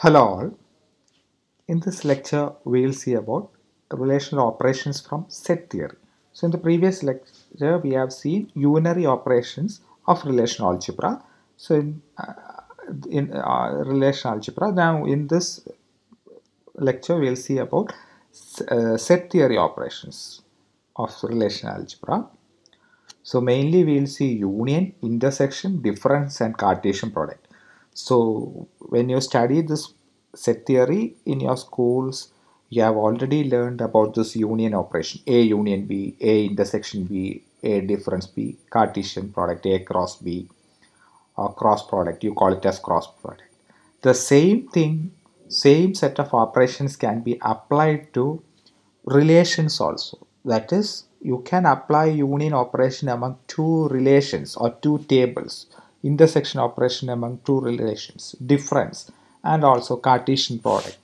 Hello all. In this lecture we will see about relational operations from set theory. So in the previous lecture we have seen unary operations of relational algebra. So in, uh, in uh, relational algebra now in this lecture we will see about uh, set theory operations of relational algebra. So mainly we will see union, intersection, difference and Cartesian product so when you study this set theory in your schools you have already learned about this union operation a union b a intersection b a difference b cartesian product a cross b or cross product you call it as cross product the same thing same set of operations can be applied to relations also that is you can apply union operation among two relations or two tables intersection operation among two relations, difference, and also Cartesian product.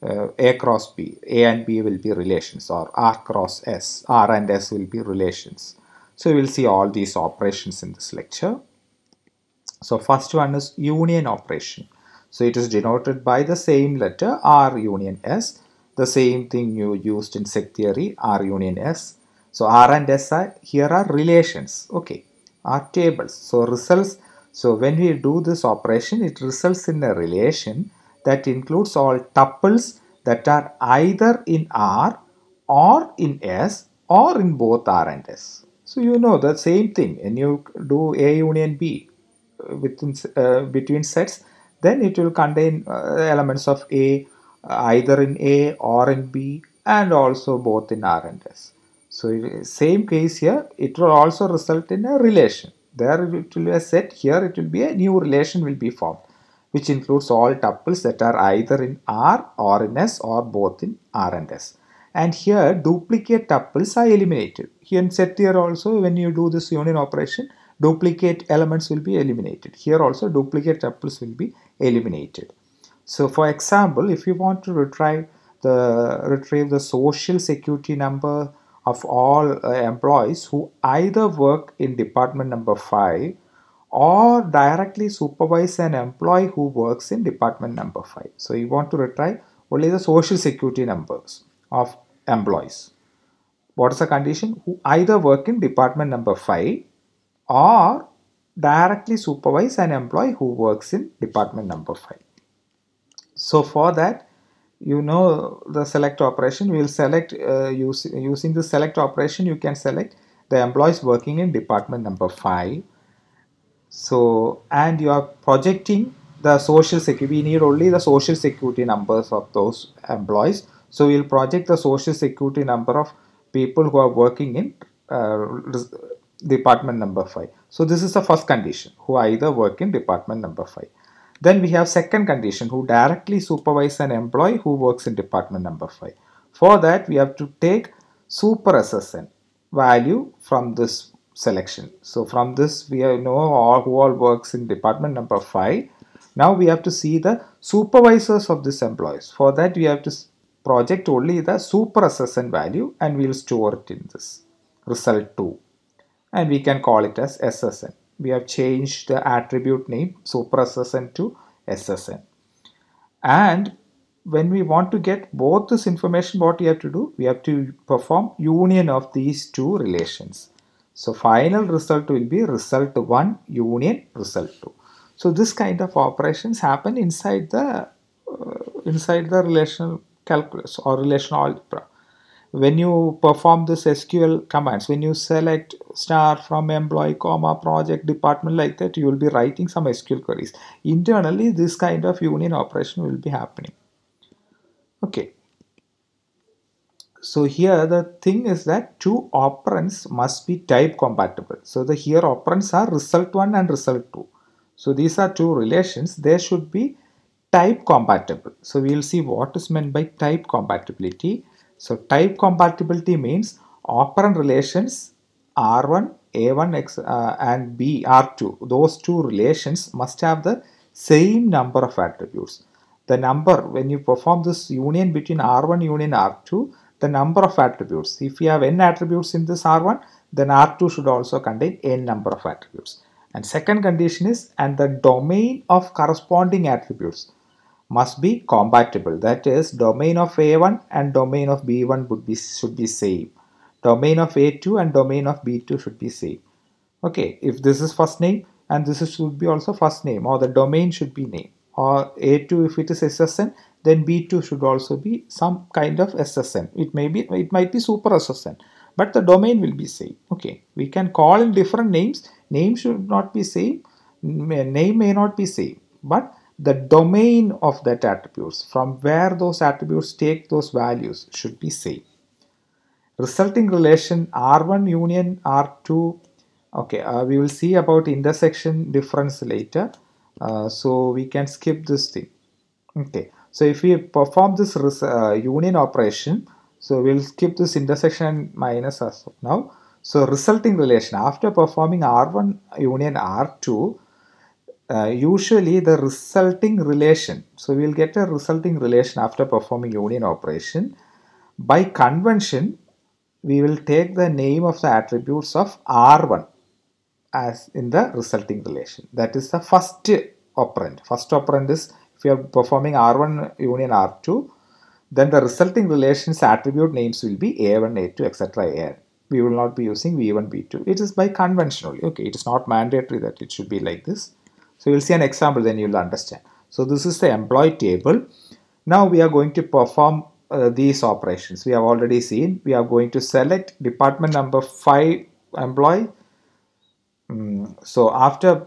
Uh, a cross B, A and B will be relations or R cross S, R and S will be relations. So we'll see all these operations in this lecture. So first one is union operation. So it is denoted by the same letter R union S. The same thing you used in sec theory R union S. So R and S are here are relations. Okay, are tables. So results so when we do this operation, it results in a relation that includes all tuples that are either in R or in S or in both R and S. So you know the same thing and you do A union B uh, within, uh, between sets then it will contain uh, elements of A uh, either in A or in B and also both in R and S. So same case here it will also result in a relation there it will be a set here it will be a new relation will be formed which includes all tuples that are either in R or in S or both in R and S and here duplicate tuples are eliminated here in set here also when you do this union operation duplicate elements will be eliminated here also duplicate tuples will be eliminated so for example if you want to retrieve the retrieve the social security number of all uh, employees who either work in department number 5 or directly supervise an employee who works in department number 5. So you want to retrieve only the social security numbers of employees. What is the condition? Who either work in department number 5 or directly supervise an employee who works in department number 5. So for that you know the select operation we will select uh, use, using the select operation you can select the employees working in department number 5 so and you are projecting the social security we need only the social security numbers of those employees so we'll project the social security number of people who are working in uh, department number 5 so this is the first condition who either work in department number 5 then we have second condition who directly supervise an employee who works in department number 5. For that we have to take super SSN value from this selection. So from this we know all, who all works in department number 5. Now we have to see the supervisors of these employees. For that we have to project only the super SSN value and we will store it in this result 2 and we can call it as SSN we have changed the attribute name SSN to ssn and when we want to get both this information what we have to do we have to perform union of these two relations so final result will be result 1 union result 2 so this kind of operations happen inside the uh, inside the relational calculus or relational algebra when you perform this SQL commands, when you select star from employee, comma, project, department like that, you will be writing some SQL queries. Internally, this kind of union operation will be happening. Okay. So here the thing is that two operands must be type compatible. So the here operands are result 1 and result 2. So these are two relations. They should be type compatible. So we will see what is meant by type compatibility. So type compatibility means operand relations R1, A1 X, uh, and B R2. Those two relations must have the same number of attributes. The number when you perform this union between R1 union R2, the number of attributes. If you have n attributes in this R1, then R2 should also contain n number of attributes. And second condition is and the domain of corresponding attributes must be compatible. That is domain of A1 and domain of B1 would be should be same. Domain of A2 and domain of B2 should be same. Okay, if this is first name and this is, should be also first name or the domain should be name or A2 if it is SSN then B2 should also be some kind of SSN. It may be it might be super SSN but the domain will be same. Okay, we can call in different names. Name should not be same. Name may not be same but the domain of that attributes from where those attributes take those values should be same resulting relation r1 union r2 okay uh, we will see about intersection difference later uh, so we can skip this thing okay so if we perform this uh, union operation so we'll skip this intersection minus as of now so resulting relation after performing r1 union r2 uh, usually the resulting relation so we will get a resulting relation after performing union operation by convention we will take the name of the attributes of r1 as in the resulting relation that is the first operand first operand is if you are performing r1 union r2 then the resulting relations attribute names will be a1 a2 etc a we will not be using v1 v2 it is by conventionally okay it is not mandatory that it should be like this so you will see an example then you'll understand. So this is the employee table. Now we are going to perform uh, these operations we have already seen. We are going to select department number 5 employee. Mm, so after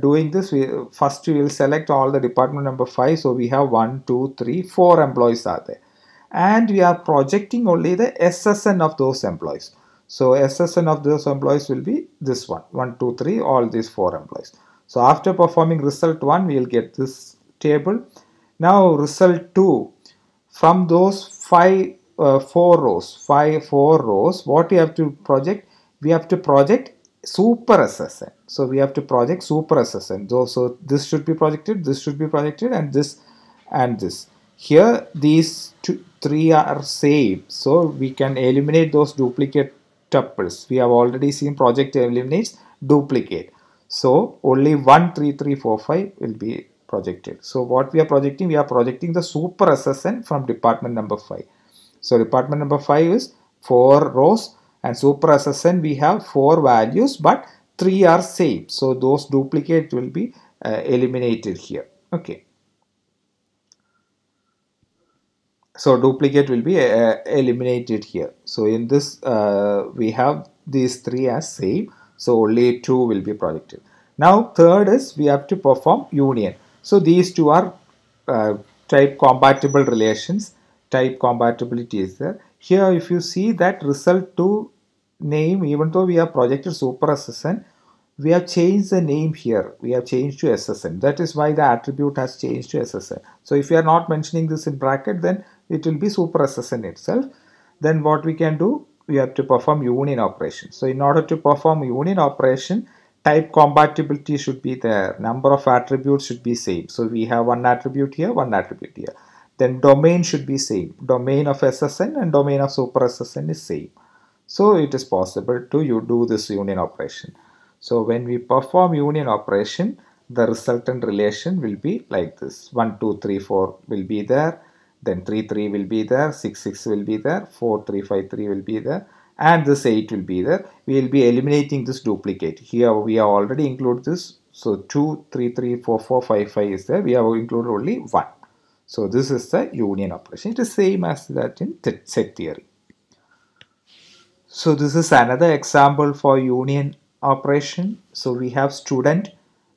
doing this, we first we will select all the department number 5. So we have one, two, three, four employees are there. And we are projecting only the SSN of those employees. So SSN of those employees will be this one. 3, all these 4 employees. So after performing result 1, we will get this table. Now result 2, from those 5, uh, 4 rows, 5, 4 rows, what we have to project? We have to project super SSN. So we have to project super SSN. So, so this should be projected, this should be projected and this and this. Here these two, three are same. So we can eliminate those duplicate tuples. We have already seen project eliminates duplicate. So only 1, 3, 3, 4, 5 will be projected. So what we are projecting, we are projecting the super SSN from department number 5. So department number 5 is 4 rows and super SSN we have 4 values but 3 are same. So those duplicate will be uh, eliminated here. Okay. So duplicate will be uh, eliminated here. So in this uh, we have these 3 as same so only two will be projective. Now third is we have to perform union. So these two are uh, type compatible relations, type compatibility is there. Here if you see that result to name even though we have projected super SSN, we have changed the name here. We have changed to SSN. That is why the attribute has changed to SSN. So if you are not mentioning this in bracket then it will be super SSN itself. Then what we can do we have to perform union operation. So in order to perform union operation, type compatibility should be there. Number of attributes should be same. So we have one attribute here, one attribute here. Then domain should be same. Domain of SSN and domain of super SSN is same. So it is possible to you do this union operation. So when we perform union operation, the resultant relation will be like this. 1, 2, 3, 4 will be there then 3, 3 will be there, 6, 6 will be there, 4, 3, 5, 3 will be there and this 8 will be there. We will be eliminating this duplicate. Here we have already included this. So 2, 3, 3, 4, 4, 5, 5 is there. We have included only 1. So this is the union operation. It is same as that in set theory. So this is another example for union operation. So we have student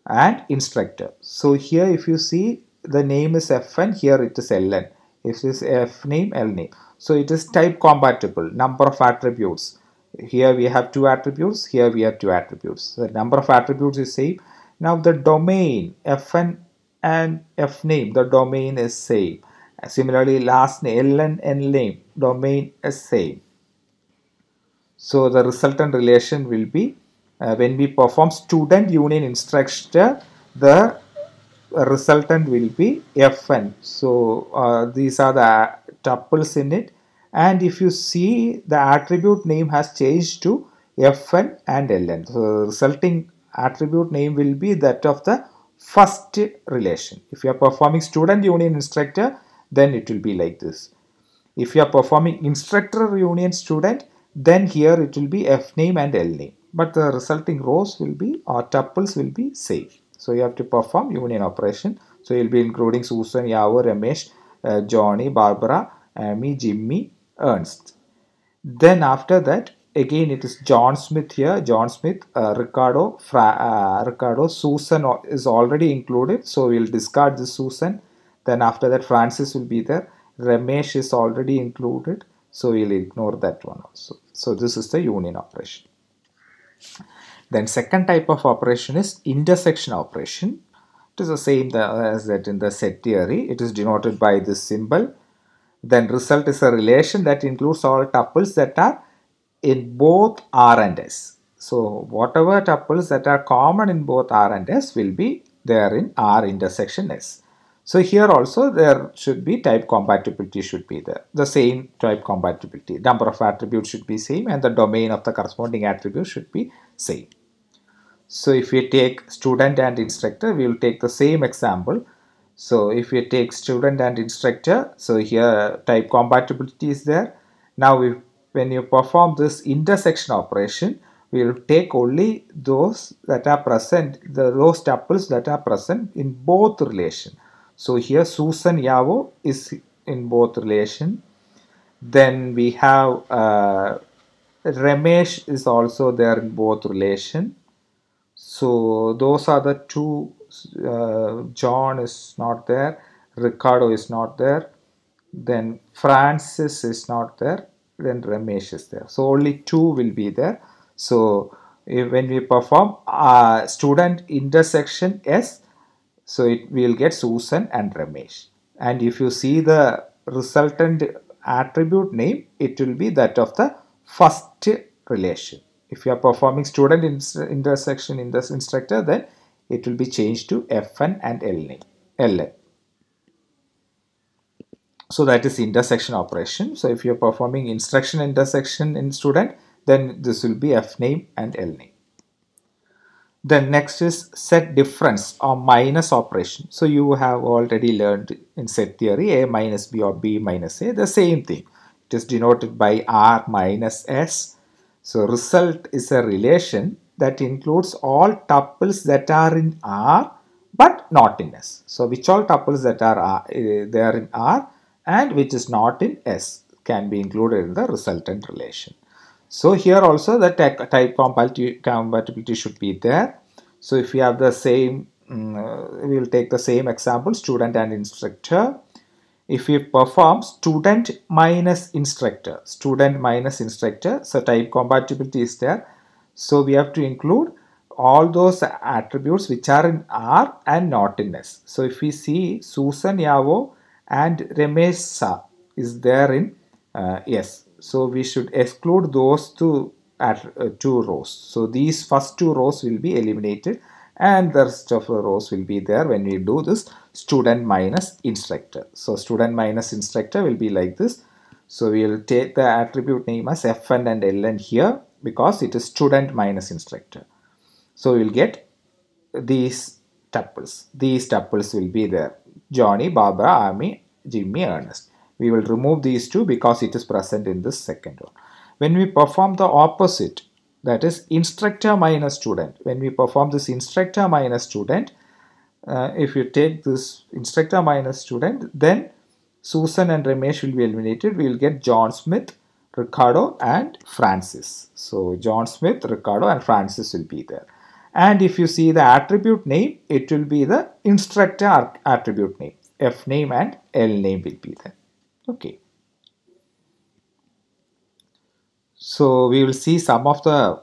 and instructor. So here if you see the name is FN, here it is LN. If this F name, L name. So it is type compatible, number of attributes. Here we have two attributes, here we have two attributes. The number of attributes is same. Now the domain, Fn and F name, the domain is same. Similarly, last name, L and name, domain is same. So the resultant relation will be uh, when we perform student union instruction, the resultant will be Fn. So uh, these are the tuples in it. And if you see the attribute name has changed to Fn and Ln. So the resulting attribute name will be that of the first relation. If you are performing student union instructor, then it will be like this. If you are performing instructor union student, then here it will be F name and L name. But the resulting rows will be or tuples will be same. So you have to perform union operation. So you'll be including Susan, Yavo, Ramesh, uh, Johnny, Barbara, Amy, Jimmy, Ernst. Then after that, again it is John Smith here, John Smith, uh, Ricardo, Fra, uh, Ricardo, Susan is already included. So we'll discard this Susan. Then after that, Francis will be there. Ramesh is already included. So we'll ignore that one also. So this is the union operation. Then second type of operation is intersection operation. It is the same as that in the set theory. It is denoted by this symbol. Then result is a relation that includes all tuples that are in both R and S. So whatever tuples that are common in both R and S will be there in R intersection S. So here also there should be type compatibility should be there. The same type compatibility. Number of attributes should be same and the domain of the corresponding attribute should be same. So if we take student and instructor, we will take the same example. So if we take student and instructor, so here type compatibility is there. Now we, when you perform this intersection operation, we will take only those that are present, the, those tuples that are present in both relation. So here Susan Yavo is in both relation. Then we have uh, Ramesh is also there in both relation. So those are the two. Uh, John is not there. Ricardo is not there. Then Francis is not there. Then Ramesh is there. So only two will be there. So if, when we perform uh, student intersection S, so it will get Susan and Ramesh. And if you see the resultant attribute name, it will be that of the first relation. If you are performing student intersection in this instructor, then it will be changed to Fn and Ln. Ln. So that is intersection operation. So if you are performing instruction intersection in student, then this will be F name and L name. Then next is set difference or minus operation. So you have already learned in set theory A minus B or B minus A, the same thing it is denoted by R minus S. So result is a relation that includes all tuples that are in R but not in S. So which all tuples that are uh, there in R and which is not in S can be included in the resultant relation. So here also the type compatibility should be there. So if you have the same, um, we will take the same example student and instructor if we perform student minus instructor student minus instructor so type compatibility is there so we have to include all those attributes which are in R and not in S. So if we see Susan Yavo and Remesa, is there in uh, S. So we should exclude those two at uh, two rows. So these first two rows will be eliminated and the rest of the rows will be there when we do this student minus instructor. So student minus instructor will be like this. So we will take the attribute name as fn and ln here because it is student minus instructor. So we will get these tuples. These tuples will be there. Johnny, Barbara, Amy, Jimmy, Ernest. We will remove these two because it is present in this second one. When we perform the opposite, that is instructor minus student. When we perform this instructor minus student, uh, if you take this instructor minus student, then Susan and Ramesh will be eliminated. We will get John Smith, Ricardo and Francis. So John Smith, Ricardo and Francis will be there. And if you see the attribute name, it will be the instructor attribute name. F name and L name will be there. Okay. So we will see some of the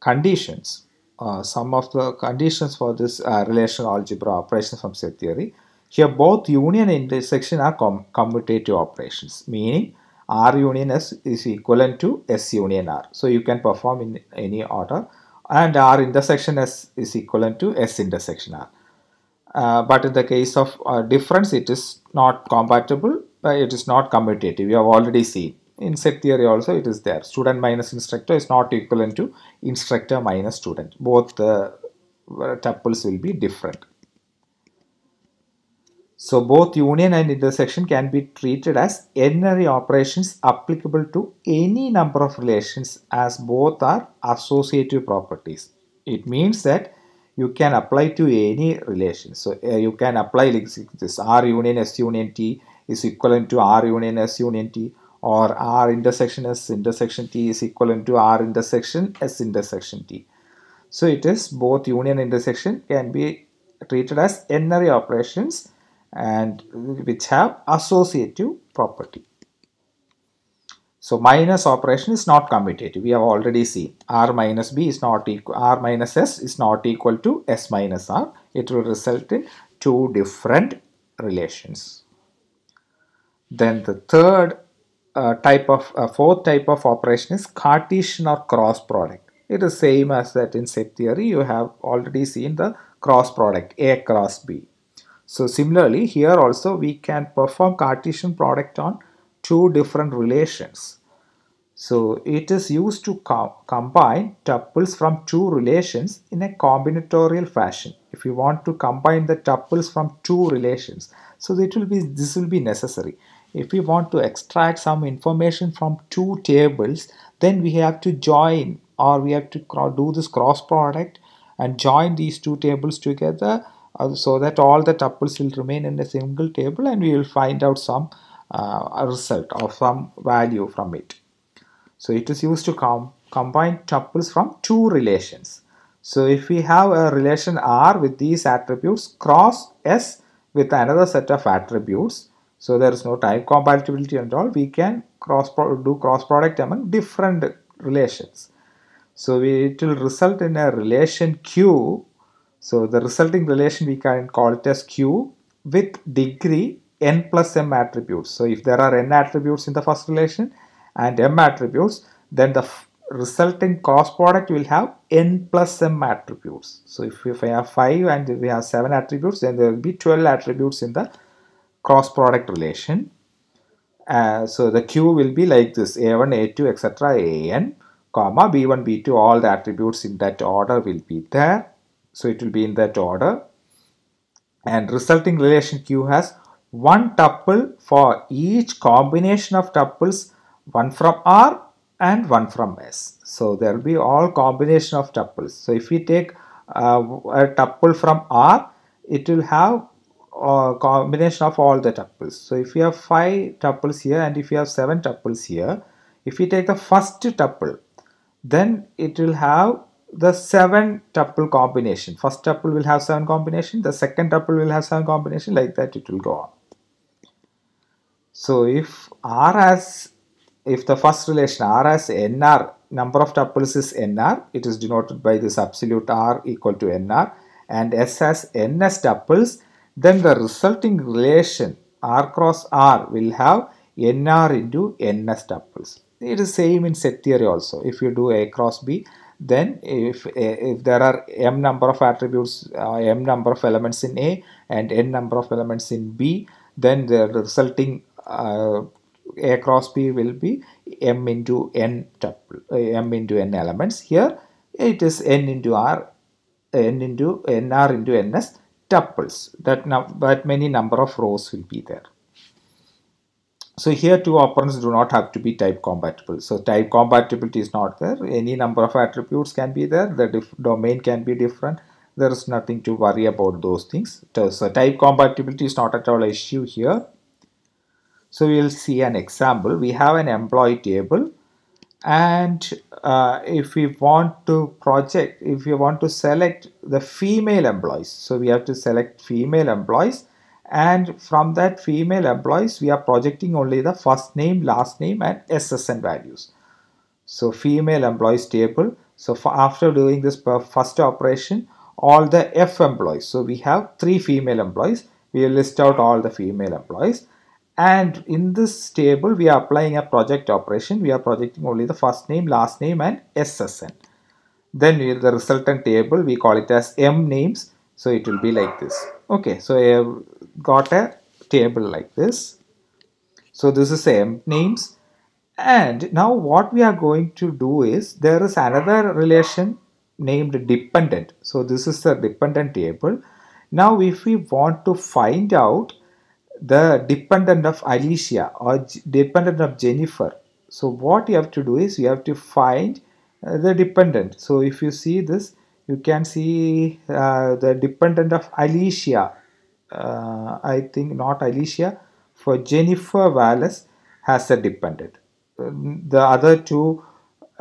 conditions. Uh, some of the conditions for this uh, relational algebra operations from set theory. Here both union and intersection are com commutative operations meaning R union S is equivalent to S union R. So you can perform in any order and R intersection S is equivalent to S intersection R. Uh, but in the case of uh, difference it is not compatible uh, it is not commutative You have already seen in set theory also it is there student minus instructor is not equivalent to instructor minus student both uh, tuples will be different so both union and intersection can be treated as n-ary operations applicable to any number of relations as both are associative properties. It means that you can apply to any relation. So uh, you can apply like this R union S union T is equivalent to R union S union T or R intersection S intersection T is equivalent to R intersection S intersection T. So it is both union intersection can be treated as n operations and which have associative property. So minus operation is not commutative. We have already seen R minus B is not equal, R minus S is not equal to S minus R. It will result in two different relations. Then the third a uh, type of uh, fourth type of operation is Cartesian or cross product. It is same as that in set theory. You have already seen the cross product A cross B. So similarly here also we can perform Cartesian product on two different relations. So it is used to combine tuples from two relations in a combinatorial fashion. If you want to combine the tuples from two relations, so it will be this will be necessary if we want to extract some information from two tables then we have to join or we have to do this cross product and join these two tables together uh, so that all the tuples will remain in a single table and we will find out some uh, result or some value from it. So it is used to com combine tuples from two relations. So if we have a relation R with these attributes cross S with another set of attributes so there is no type compatibility and all. We can cross do cross product among different relations. So we, it will result in a relation Q. So the resulting relation we can call it as Q with degree n plus m attributes. So if there are n attributes in the first relation and m attributes, then the resulting cross product will have n plus m attributes. So if, if I have 5 and we have 7 attributes, then there will be 12 attributes in the cross product relation. Uh, so the Q will be like this A1, A2, etc. AN, comma B1, B2, all the attributes in that order will be there. So it will be in that order. And resulting relation Q has one tuple for each combination of tuples, one from R and one from S. So there will be all combination of tuples. So if we take uh, a tuple from R, it will have or combination of all the tuples. So if you have 5 tuples here and if you have 7 tuples here, if we take the first tuple, then it will have the 7 tuple combination. First tuple will have 7 combination, the second tuple will have 7 combination, like that it will go on. So if R has, if the first relation R has NR, number of tuples is NR, it is denoted by this absolute R equal to NR and S has NS tuples then the resulting relation r cross r will have nr into ns tuples. It is same in set theory also. If you do a cross b, then if, if there are m number of attributes, uh, m number of elements in a and n number of elements in b, then the resulting uh, a cross b will be m into n tuple, uh, m into n elements. Here it is n into r, n into nr into ns tuples that, that many number of rows will be there so here two operands do not have to be type compatible so type compatibility is not there any number of attributes can be there the domain can be different there is nothing to worry about those things so type compatibility is not at all issue here so we will see an example we have an employee table and uh, if we want to project if you want to select the female employees so we have to select female employees and from that female employees we are projecting only the first name last name and ssn values so female employees table so after doing this first operation all the f employees so we have three female employees we list out all the female employees and in this table we are applying a project operation we are projecting only the first name last name and ssn then in the resultant table we call it as m names so it will be like this okay so i have got a table like this so this is m names and now what we are going to do is there is another relation named dependent so this is the dependent table now if we want to find out the dependent of Alicia or dependent of Jennifer. So what you have to do is you have to find uh, the dependent. So if you see this, you can see uh, the dependent of Alicia. Uh, I think not Alicia for Jennifer Wallace has a dependent. Um, the other two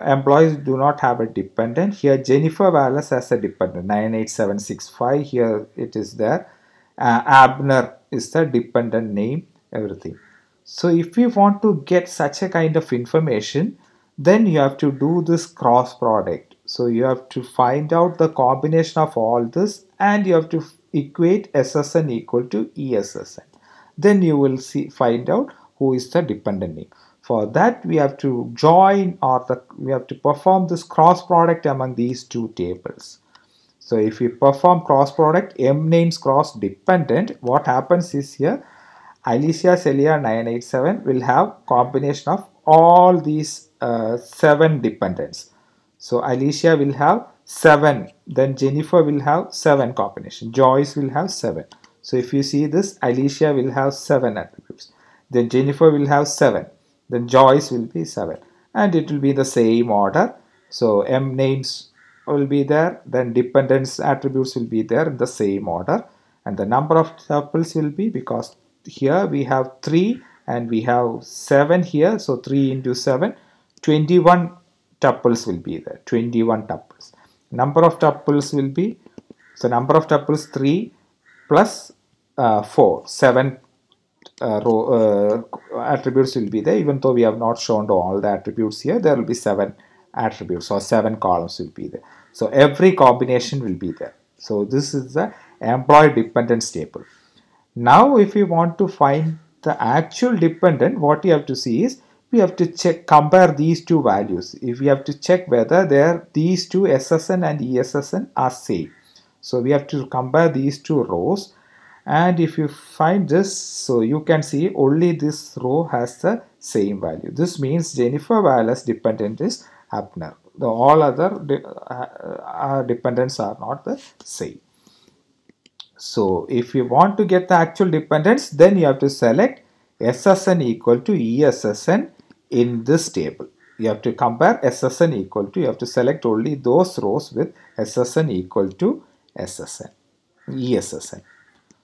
employees do not have a dependent. Here Jennifer Wallace has a dependent 98765 here it is there uh, Abner is the dependent name, everything. So if you want to get such a kind of information, then you have to do this cross product. So you have to find out the combination of all this and you have to equate SSN equal to ESSN. Then you will see find out who is the dependent name. For that we have to join or the, we have to perform this cross product among these two tables. So if we perform cross product, M names cross dependent, what happens is here, Alicia Celia 987 will have combination of all these uh, seven dependents. So Alicia will have seven, then Jennifer will have seven combination, Joyce will have seven. So if you see this, Alicia will have seven attributes, then Jennifer will have seven, then Joyce will be seven, and it will be the same order. So M names will be there then dependence attributes will be there in the same order and the number of tuples will be because here we have 3 and we have 7 here so 3 into 7 21 tuples will be there 21 tuples number of tuples will be so number of tuples 3 plus, uh, 4 7 uh, row, uh, attributes will be there even though we have not shown all the attributes here there will be 7 attributes or seven columns will be there. So every combination will be there. So this is the employee dependent table. Now if you want to find the actual dependent, what you have to see is we have to check compare these two values. If we have to check whether there these two SSN and ESSN are same. So we have to compare these two rows and if you find this so you can see only this row has the same value this means jennifer wallace dependent is Abner. The all other de uh, uh, dependents are not the same. So if you want to get the actual dependents, then you have to select SSN equal to ESSN in this table. You have to compare SSN equal to, you have to select only those rows with SSN equal to SSN, ESSN.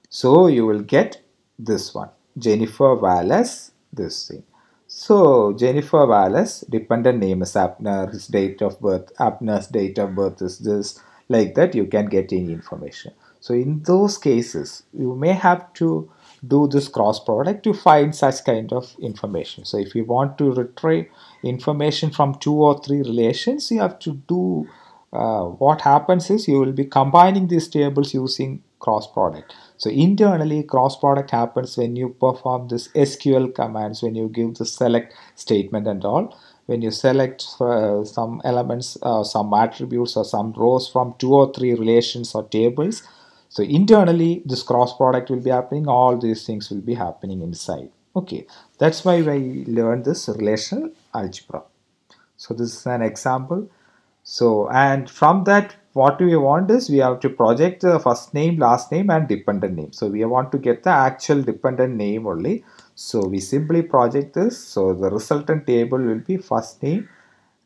So you will get this one, Jennifer Wallace, this thing. So Jennifer Wallace, dependent name is Abner, his date of birth, Abner's date of birth is this, like that you can get any information. So in those cases, you may have to do this cross product to find such kind of information. So if you want to retrieve information from two or three relations, you have to do uh, what happens is you will be combining these tables using cross product. So internally cross product happens when you perform this SQL commands, when you give the select statement and all. When you select uh, some elements, uh, some attributes or some rows from two or three relations or tables. So internally this cross product will be happening, all these things will be happening inside. Okay, that's why we learned this relational algebra. So this is an example. So and from that what we want is we have to project the first name, last name and dependent name. So we want to get the actual dependent name only. So we simply project this. So the resultant table will be first name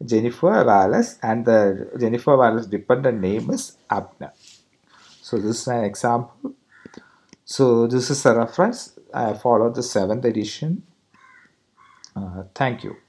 Jennifer Wallace and the Jennifer Wallace dependent name is Abner. So this is an example. So this is a reference. I followed the seventh edition. Uh, thank you.